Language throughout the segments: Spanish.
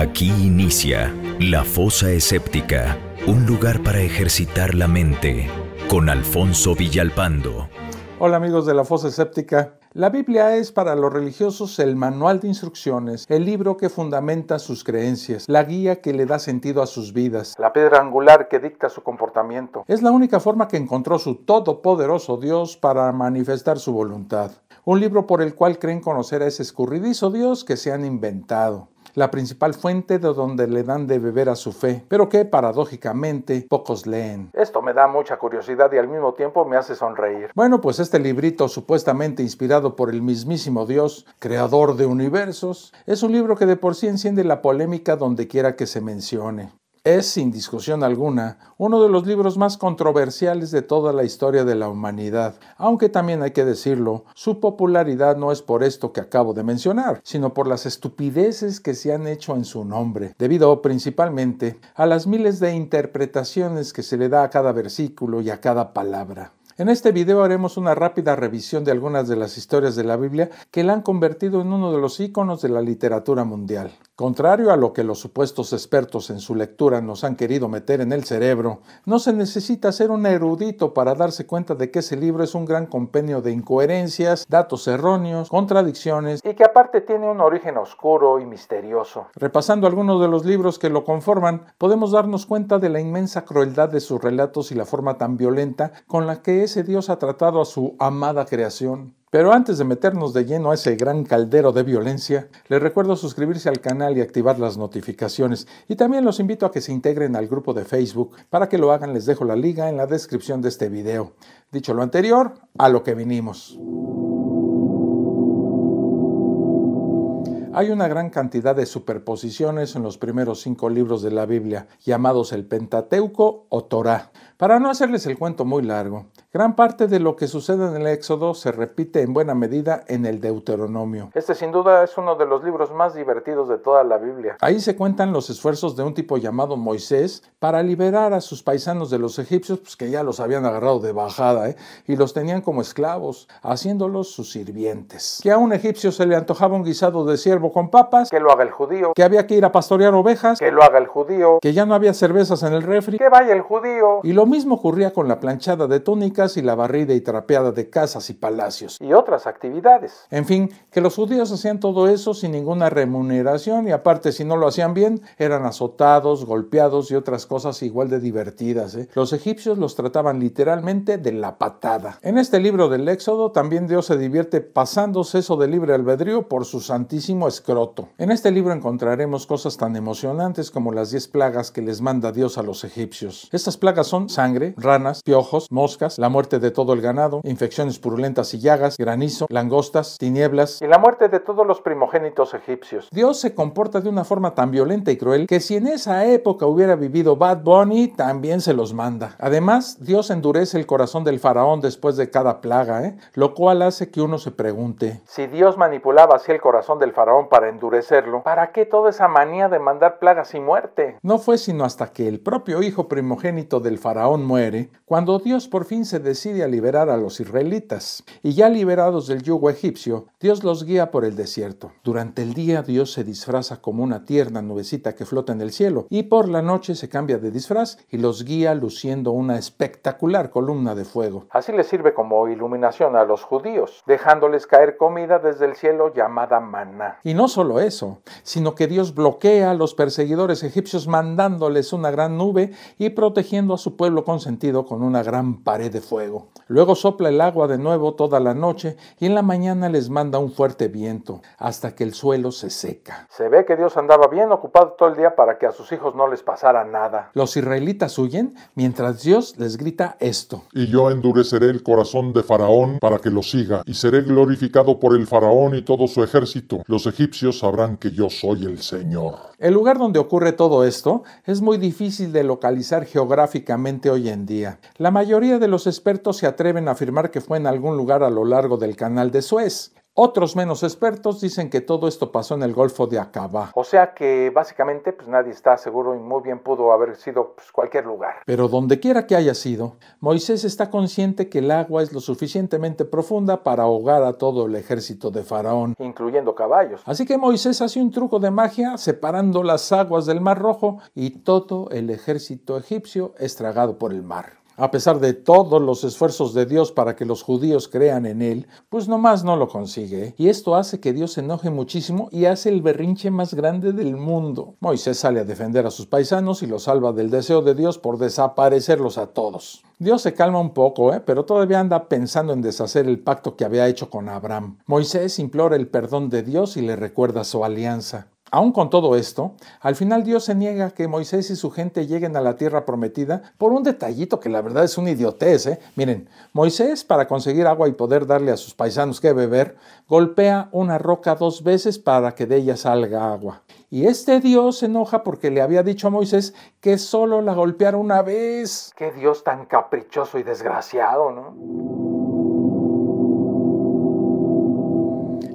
Aquí inicia La Fosa Escéptica, un lugar para ejercitar la mente, con Alfonso Villalpando. Hola amigos de La Fosa Escéptica. La Biblia es para los religiosos el manual de instrucciones, el libro que fundamenta sus creencias, la guía que le da sentido a sus vidas, la piedra angular que dicta su comportamiento. Es la única forma que encontró su todopoderoso Dios para manifestar su voluntad. Un libro por el cual creen conocer a ese escurridizo Dios que se han inventado la principal fuente de donde le dan de beber a su fe, pero que paradójicamente pocos leen. Esto me da mucha curiosidad y al mismo tiempo me hace sonreír. Bueno, pues este librito supuestamente inspirado por el mismísimo Dios, creador de universos, es un libro que de por sí enciende la polémica donde quiera que se mencione. Es, sin discusión alguna, uno de los libros más controversiales de toda la historia de la humanidad, aunque también hay que decirlo, su popularidad no es por esto que acabo de mencionar, sino por las estupideces que se han hecho en su nombre, debido principalmente a las miles de interpretaciones que se le da a cada versículo y a cada palabra. En este video haremos una rápida revisión de algunas de las historias de la Biblia que la han convertido en uno de los íconos de la literatura mundial. Contrario a lo que los supuestos expertos en su lectura nos han querido meter en el cerebro, no se necesita ser un erudito para darse cuenta de que ese libro es un gran compendio de incoherencias, datos erróneos, contradicciones y que aparte tiene un origen oscuro y misterioso. Repasando algunos de los libros que lo conforman, podemos darnos cuenta de la inmensa crueldad de sus relatos y la forma tan violenta con la que ese Dios ha tratado a su amada creación. Pero antes de meternos de lleno a ese gran caldero de violencia, les recuerdo suscribirse al canal y activar las notificaciones. Y también los invito a que se integren al grupo de Facebook. Para que lo hagan les dejo la liga en la descripción de este video. Dicho lo anterior, a lo que vinimos. Hay una gran cantidad de superposiciones en los primeros cinco libros de la Biblia, llamados el Pentateuco o Torá. Para no hacerles el cuento muy largo, gran parte de lo que sucede en el Éxodo se repite en buena medida en el Deuteronomio. Este sin duda es uno de los libros más divertidos de toda la Biblia. Ahí se cuentan los esfuerzos de un tipo llamado Moisés para liberar a sus paisanos de los egipcios, pues que ya los habían agarrado de bajada, ¿eh? y los tenían como esclavos, haciéndolos sus sirvientes. Que a un egipcio se le antojaba un guisado de siervo con papas, que lo haga el judío, que había que ir a pastorear ovejas, que lo haga el judío, que ya no había cervezas en el refri, que vaya el judío. Y lo mismo ocurría con la planchada de túnicas y la barrida y trapeada de casas y palacios. Y otras actividades. En fin, que los judíos hacían todo eso sin ninguna remuneración y aparte si no lo hacían bien, eran azotados, golpeados y otras cosas igual de divertidas. ¿eh? Los egipcios los trataban literalmente de la patada. En este libro del Éxodo también Dios se divierte pasándose eso de libre albedrío por su santísimo escroto. En este libro encontraremos cosas tan emocionantes como las 10 plagas que les manda Dios a los egipcios. Estas plagas son sangre, ranas, piojos, moscas, la muerte de todo el ganado, infecciones purulentas y llagas, granizo, langostas, tinieblas y la muerte de todos los primogénitos egipcios. Dios se comporta de una forma tan violenta y cruel que si en esa época hubiera vivido Bad Bunny, también se los manda. Además, Dios endurece el corazón del faraón después de cada plaga, ¿eh? lo cual hace que uno se pregunte, si Dios manipulaba así el corazón del faraón, para endurecerlo, ¿para qué toda esa manía de mandar plagas y muerte? No fue sino hasta que el propio hijo primogénito del Faraón muere, cuando Dios por fin se decide a liberar a los israelitas. Y ya liberados del yugo egipcio, Dios los guía por el desierto. Durante el día Dios se disfraza como una tierna nubecita que flota en el cielo, y por la noche se cambia de disfraz y los guía luciendo una espectacular columna de fuego. Así les sirve como iluminación a los judíos, dejándoles caer comida desde el cielo llamada maná. Y no solo eso, sino que Dios bloquea a los perseguidores egipcios mandándoles una gran nube y protegiendo a su pueblo consentido con una gran pared de fuego. Luego sopla el agua de nuevo toda la noche y en la mañana les manda un fuerte viento hasta que el suelo se seca. Se ve que Dios andaba bien ocupado todo el día para que a sus hijos no les pasara nada. Los israelitas huyen mientras Dios les grita esto. Y yo endureceré el corazón de Faraón para que lo siga y seré glorificado por el Faraón y todo su ejército. Los egipcios sabrán que yo soy el Señor. El lugar donde ocurre todo esto es muy difícil de localizar geográficamente hoy en día. La mayoría de los expertos se atreven a afirmar que fue en algún lugar a lo largo del canal de Suez. Otros menos expertos dicen que todo esto pasó en el Golfo de Acaba. O sea que básicamente pues nadie está seguro y muy bien pudo haber sido pues, cualquier lugar. Pero donde quiera que haya sido, Moisés está consciente que el agua es lo suficientemente profunda para ahogar a todo el ejército de Faraón, incluyendo caballos. Así que Moisés hace un truco de magia separando las aguas del Mar Rojo y todo el ejército egipcio estragado por el mar a pesar de todos los esfuerzos de Dios para que los judíos crean en él, pues nomás no lo consigue. Y esto hace que Dios se enoje muchísimo y hace el berrinche más grande del mundo. Moisés sale a defender a sus paisanos y los salva del deseo de Dios por desaparecerlos a todos. Dios se calma un poco, ¿eh? pero todavía anda pensando en deshacer el pacto que había hecho con Abraham. Moisés implora el perdón de Dios y le recuerda su alianza. Aún con todo esto, al final Dios se niega que Moisés y su gente lleguen a la tierra prometida por un detallito que la verdad es una idiotez. ¿eh? Miren, Moisés, para conseguir agua y poder darle a sus paisanos que beber, golpea una roca dos veces para que de ella salga agua. Y este Dios se enoja porque le había dicho a Moisés que solo la golpeara una vez. ¡Qué Dios tan caprichoso y desgraciado, ¿no?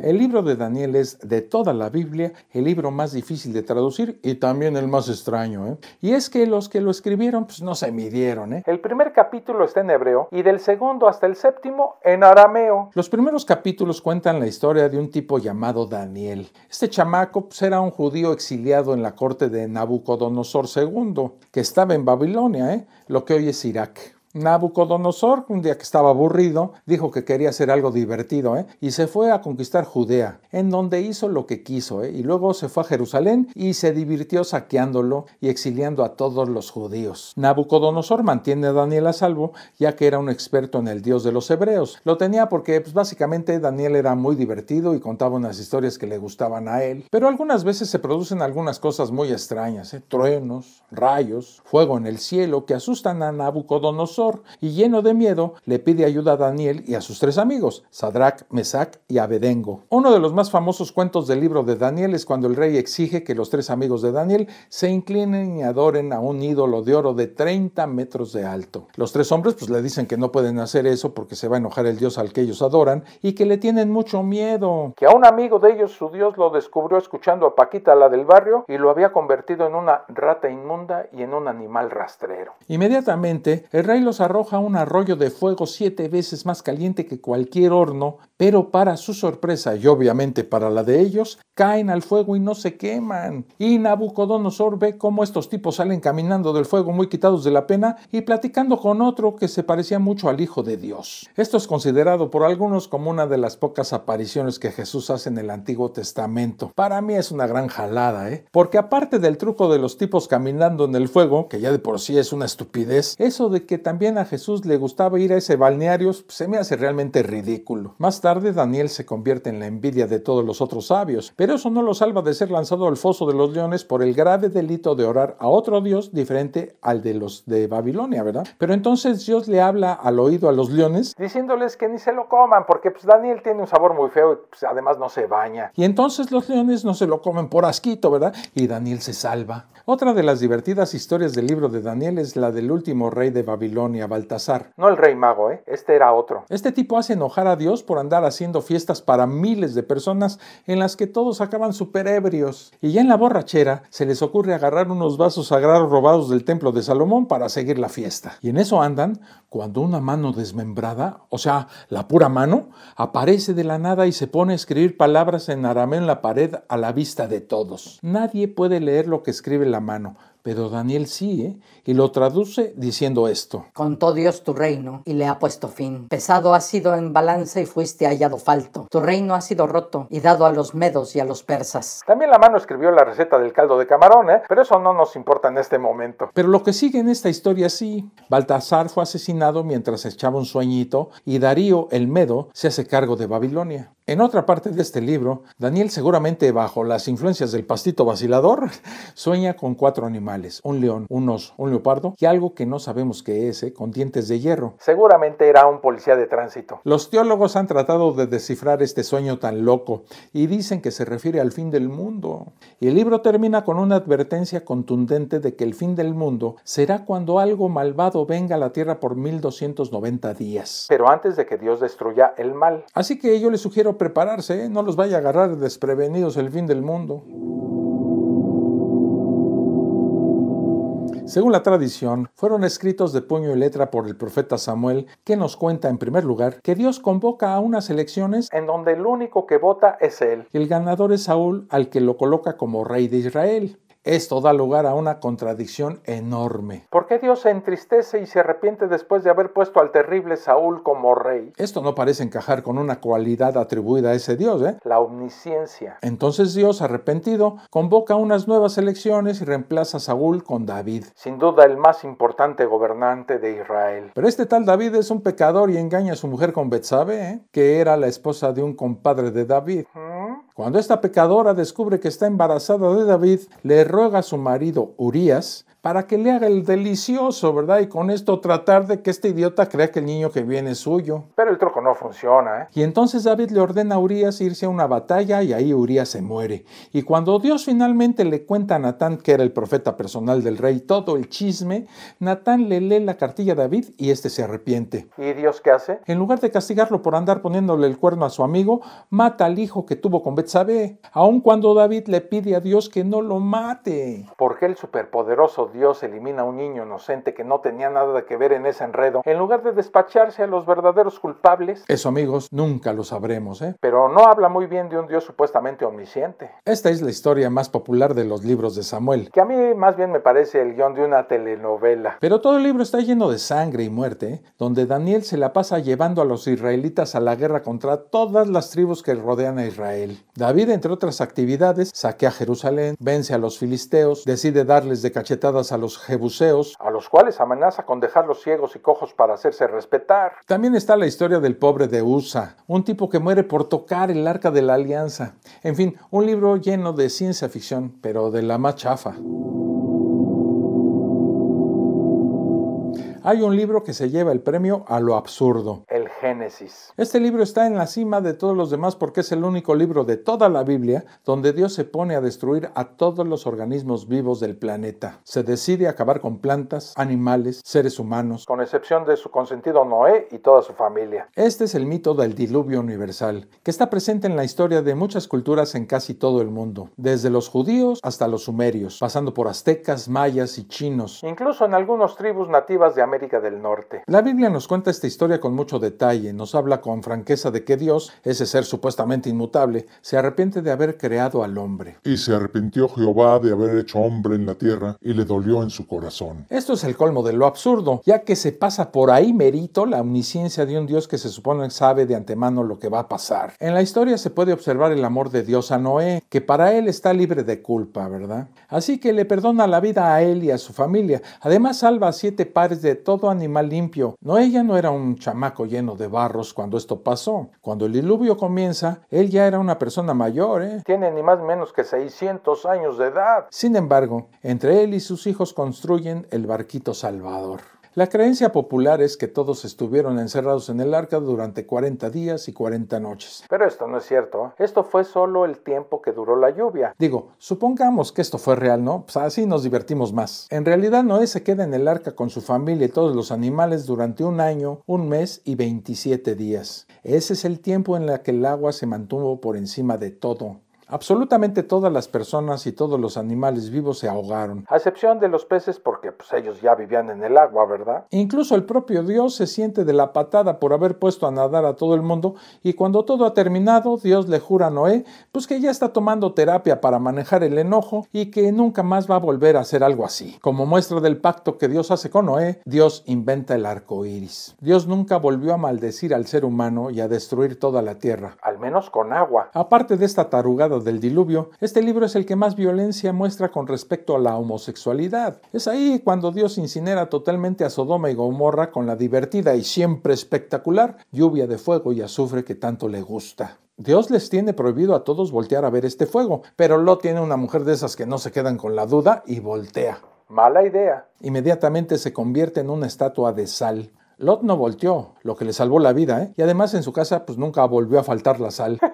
El libro de Daniel es, de toda la Biblia, el libro más difícil de traducir y también el más extraño. ¿eh? Y es que los que lo escribieron pues, no se midieron. ¿eh? El primer capítulo está en hebreo y del segundo hasta el séptimo en arameo. Los primeros capítulos cuentan la historia de un tipo llamado Daniel. Este chamaco pues, era un judío exiliado en la corte de Nabucodonosor II, que estaba en Babilonia, ¿eh? lo que hoy es Irak. Nabucodonosor, un día que estaba aburrido, dijo que quería hacer algo divertido ¿eh? y se fue a conquistar Judea, en donde hizo lo que quiso ¿eh? y luego se fue a Jerusalén y se divirtió saqueándolo y exiliando a todos los judíos. Nabucodonosor mantiene a Daniel a salvo ya que era un experto en el dios de los hebreos. Lo tenía porque pues, básicamente Daniel era muy divertido y contaba unas historias que le gustaban a él, pero algunas veces se producen algunas cosas muy extrañas, ¿eh? truenos, rayos, fuego en el cielo que asustan a Nabucodonosor y lleno de miedo le pide ayuda a Daniel y a sus tres amigos, Sadrach, Mesach y Abedengo. Uno de los más famosos cuentos del libro de Daniel es cuando el rey exige que los tres amigos de Daniel se inclinen y adoren a un ídolo de oro de 30 metros de alto. Los tres hombres pues le dicen que no pueden hacer eso porque se va a enojar el dios al que ellos adoran y que le tienen mucho miedo. Que a un amigo de ellos su dios lo descubrió escuchando a Paquita la del barrio y lo había convertido en una rata inmunda y en un animal rastrero. Inmediatamente el rey los arroja un arroyo de fuego siete veces más caliente que cualquier horno, pero para su sorpresa y obviamente para la de ellos, caen al fuego y no se queman. Y Nabucodonosor ve cómo estos tipos salen caminando del fuego muy quitados de la pena y platicando con otro que se parecía mucho al Hijo de Dios. Esto es considerado por algunos como una de las pocas apariciones que Jesús hace en el Antiguo Testamento. Para mí es una gran jalada, ¿eh? Porque aparte del truco de los tipos caminando en el fuego, que ya de por sí es una estupidez, eso de que también también a Jesús le gustaba ir a ese balneario se me hace realmente ridículo. Más tarde Daniel se convierte en la envidia de todos los otros sabios, pero eso no lo salva de ser lanzado al foso de los leones por el grave delito de orar a otro dios diferente al de los de Babilonia, ¿verdad? Pero entonces Dios le habla al oído a los leones diciéndoles que ni se lo coman porque pues, Daniel tiene un sabor muy feo y pues, además no se baña. Y entonces los leones no se lo comen por asquito, ¿verdad? Y Daniel se salva. Otra de las divertidas historias del libro de Daniel es la del último rey de Babilonia ni a Baltasar. No el rey mago, ¿eh? este era otro. Este tipo hace enojar a Dios por andar haciendo fiestas para miles de personas en las que todos acaban super ebrios. Y ya en la borrachera se les ocurre agarrar unos vasos sagrados robados del templo de Salomón para seguir la fiesta. Y en eso andan cuando una mano desmembrada, o sea, la pura mano, aparece de la nada y se pone a escribir palabras en arameo en la pared a la vista de todos. Nadie puede leer lo que escribe la mano pero Daniel sigue ¿eh? y lo traduce diciendo esto. Contó Dios tu reino y le ha puesto fin. Pesado ha sido en balanza y fuiste hallado falto. Tu reino ha sido roto y dado a los medos y a los persas. También la mano escribió la receta del caldo de camarón, ¿eh? pero eso no nos importa en este momento. Pero lo que sigue en esta historia sí. Baltasar fue asesinado mientras echaba un sueñito y Darío el Medo se hace cargo de Babilonia. En otra parte de este libro, Daniel seguramente bajo las influencias del pastito vacilador, sueña con cuatro animales, un león, un oso, un leopardo y algo que no sabemos qué es, ¿eh? con dientes de hierro. Seguramente era un policía de tránsito. Los teólogos han tratado de descifrar este sueño tan loco y dicen que se refiere al fin del mundo. Y el libro termina con una advertencia contundente de que el fin del mundo será cuando algo malvado venga a la tierra por 1290 días. Pero antes de que Dios destruya el mal. Así que yo le sugiero prepararse, ¿eh? no los vaya a agarrar desprevenidos el fin del mundo. Según la tradición, fueron escritos de puño y letra por el profeta Samuel, que nos cuenta en primer lugar que Dios convoca a unas elecciones en donde el único que vota es él, y el ganador es Saúl al que lo coloca como rey de Israel. Esto da lugar a una contradicción enorme. ¿Por qué Dios se entristece y se arrepiente después de haber puesto al terrible Saúl como rey? Esto no parece encajar con una cualidad atribuida a ese Dios, ¿eh? La omnisciencia. Entonces Dios, arrepentido, convoca unas nuevas elecciones y reemplaza a Saúl con David. Sin duda el más importante gobernante de Israel. Pero este tal David es un pecador y engaña a su mujer con Betsabe, ¿eh? que era la esposa de un compadre de David. Cuando esta pecadora descubre que está embarazada de David, le ruega a su marido Urías para que le haga el delicioso, ¿verdad? Y con esto tratar de que este idiota crea que el niño que viene es suyo. Pero el truco no funciona, ¿eh? Y entonces David le ordena a Urias irse a una batalla y ahí Urias se muere. Y cuando Dios finalmente le cuenta a Natán, que era el profeta personal del rey, todo el chisme, Natán le lee la cartilla a David y este se arrepiente. ¿Y Dios qué hace? En lugar de castigarlo por andar poniéndole el cuerno a su amigo, mata al hijo que tuvo con Betsabé, aun cuando David le pide a Dios que no lo mate. Porque el superpoderoso Dios elimina a un niño inocente que no tenía nada que ver en ese enredo, en lugar de despacharse a los verdaderos culpables, eso amigos, nunca lo sabremos, ¿eh? Pero no habla muy bien de un Dios supuestamente omnisciente. Esta es la historia más popular de los libros de Samuel. Que a mí más bien me parece el guión de una telenovela. Pero todo el libro está lleno de sangre y muerte, donde Daniel se la pasa llevando a los israelitas a la guerra contra todas las tribus que rodean a Israel. David, entre otras actividades, saquea Jerusalén, vence a los filisteos, decide darles de cachetadas a los jebuseos, a los cuales amenaza con dejarlos ciegos y cojos para hacerse respetar. También está la historia del pobre de Usa, un tipo que muere por tocar el arca de la alianza. En fin, un libro lleno de ciencia ficción, pero de la más chafa. Hay un libro que se lleva el premio a lo absurdo. Génesis. Este libro está en la cima de todos los demás porque es el único libro de toda la Biblia donde Dios se pone a destruir a todos los organismos vivos del planeta. Se decide acabar con plantas, animales, seres humanos, con excepción de su consentido Noé y toda su familia. Este es el mito del diluvio universal, que está presente en la historia de muchas culturas en casi todo el mundo, desde los judíos hasta los sumerios, pasando por aztecas, mayas y chinos, incluso en algunas tribus nativas de América del Norte. La Biblia nos cuenta esta historia con mucho detalle nos habla con franqueza de que Dios, ese ser supuestamente inmutable, se arrepiente de haber creado al hombre. Y se arrepintió Jehová de haber hecho hombre en la tierra y le dolió en su corazón. Esto es el colmo de lo absurdo, ya que se pasa por ahí merito la omnisciencia de un Dios que se supone sabe de antemano lo que va a pasar. En la historia se puede observar el amor de Dios a Noé, que para él está libre de culpa, ¿verdad? Así que le perdona la vida a él y a su familia. Además salva a siete pares de todo animal limpio. Noé ya no era un chamaco lleno de barros cuando esto pasó. Cuando el diluvio comienza, él ya era una persona mayor, ¿eh? tiene ni más menos que 600 años de edad. Sin embargo, entre él y sus hijos construyen el barquito Salvador. La creencia popular es que todos estuvieron encerrados en el arca durante 40 días y 40 noches. Pero esto no es cierto. Esto fue solo el tiempo que duró la lluvia. Digo, supongamos que esto fue real, ¿no? Pues así nos divertimos más. En realidad Noé se queda en el arca con su familia y todos los animales durante un año, un mes y 27 días. Ese es el tiempo en el que el agua se mantuvo por encima de todo. Absolutamente todas las personas y todos los animales vivos se ahogaron, a excepción de los peces porque pues, ellos ya vivían en el agua, ¿verdad? Incluso el propio Dios se siente de la patada por haber puesto a nadar a todo el mundo y cuando todo ha terminado, Dios le jura a Noé pues que ya está tomando terapia para manejar el enojo y que nunca más va a volver a hacer algo así. Como muestra del pacto que Dios hace con Noé, Dios inventa el arco iris. Dios nunca volvió a maldecir al ser humano y a destruir toda la tierra, al menos con agua. Aparte de esta tarugada del Diluvio, este libro es el que más violencia muestra con respecto a la homosexualidad. Es ahí cuando Dios incinera totalmente a Sodoma y Gomorra con la divertida y siempre espectacular lluvia de fuego y azufre que tanto le gusta. Dios les tiene prohibido a todos voltear a ver este fuego, pero Lot tiene una mujer de esas que no se quedan con la duda y voltea. Mala idea. Inmediatamente se convierte en una estatua de sal. Lot no volteó, lo que le salvó la vida, ¿eh? y además en su casa pues nunca volvió a faltar la sal.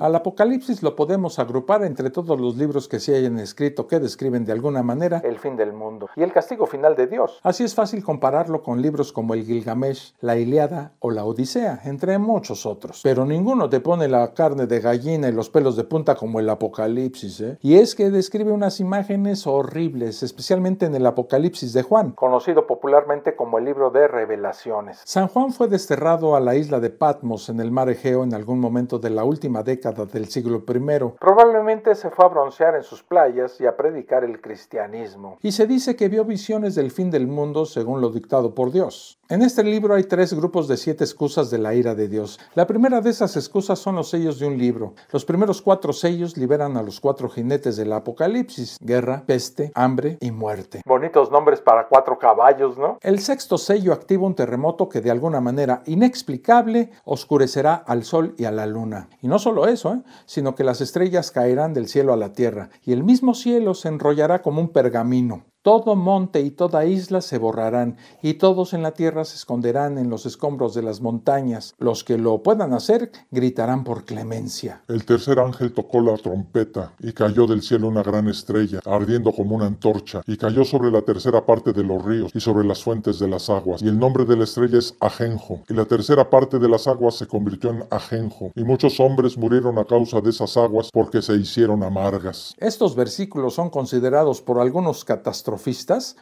Al Apocalipsis lo podemos agrupar entre todos los libros que se hayan escrito que describen de alguna manera el fin del mundo y el castigo final de Dios. Así es fácil compararlo con libros como el Gilgamesh, la Iliada o la Odisea, entre muchos otros. Pero ninguno te pone la carne de gallina y los pelos de punta como el Apocalipsis, ¿eh? Y es que describe unas imágenes horribles, especialmente en el Apocalipsis de Juan, conocido popularmente como el libro de revelaciones. San Juan fue desterrado a la isla de Patmos en el mar Egeo en algún momento de la última década del siglo I. Probablemente se fue a broncear en sus playas y a predicar el cristianismo. Y se dice que vio visiones del fin del mundo según lo dictado por Dios. En este libro hay tres grupos de siete excusas de la ira de Dios. La primera de esas excusas son los sellos de un libro. Los primeros cuatro sellos liberan a los cuatro jinetes del Apocalipsis. Guerra, peste, hambre y muerte. Bonitos nombres para cuatro caballos, ¿no? El sexto sello activa un terremoto que de alguna manera inexplicable oscurecerá al sol y a la luna. Y no solo eso, ¿eh? sino que las estrellas caerán del cielo a la tierra y el mismo cielo se enrollará como un pergamino. Todo monte y toda isla se borrarán, y todos en la tierra se esconderán en los escombros de las montañas. Los que lo puedan hacer gritarán por clemencia. El tercer ángel tocó la trompeta, y cayó del cielo una gran estrella, ardiendo como una antorcha, y cayó sobre la tercera parte de los ríos, y sobre las fuentes de las aguas. Y el nombre de la estrella es Ajenjo, y la tercera parte de las aguas se convirtió en Ajenjo, y muchos hombres murieron a causa de esas aguas porque se hicieron amargas. Estos versículos son considerados por algunos catastróficos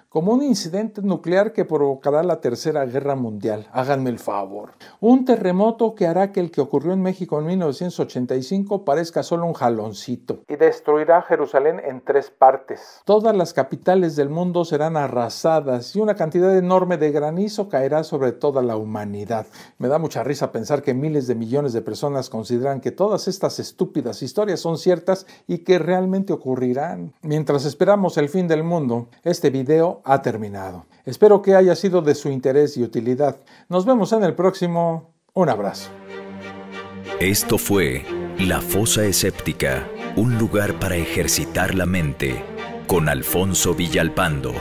como un incidente nuclear que provocará la Tercera Guerra Mundial. Háganme el favor. Un terremoto que hará que el que ocurrió en México en 1985 parezca solo un jaloncito. Y destruirá Jerusalén en tres partes. Todas las capitales del mundo serán arrasadas y una cantidad enorme de granizo caerá sobre toda la humanidad. Me da mucha risa pensar que miles de millones de personas consideran que todas estas estúpidas historias son ciertas y que realmente ocurrirán. Mientras esperamos el fin del mundo, este video ha terminado. Espero que haya sido de su interés y utilidad. Nos vemos en el próximo. Un abrazo. Esto fue La Fosa Escéptica, un lugar para ejercitar la mente, con Alfonso Villalpando.